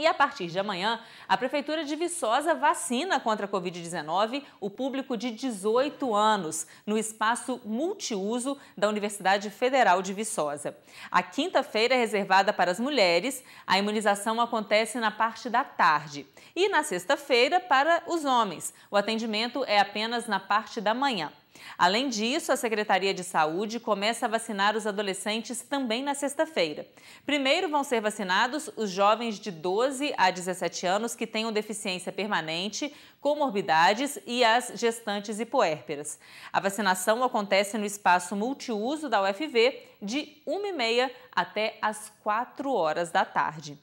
E a partir de amanhã, a Prefeitura de Viçosa vacina contra a Covid-19 o público de 18 anos no espaço multiuso da Universidade Federal de Viçosa. A quinta-feira é reservada para as mulheres, a imunização acontece na parte da tarde. E na sexta-feira, para os homens, o atendimento é apenas na parte da manhã. Além disso, a Secretaria de Saúde começa a vacinar os adolescentes também na sexta-feira. Primeiro vão ser vacinados os jovens de 12 a 17 anos que tenham deficiência permanente, comorbidades e as gestantes e puérperas. A vacinação acontece no espaço multiuso da UFV de 1h30 até as 4 horas da tarde.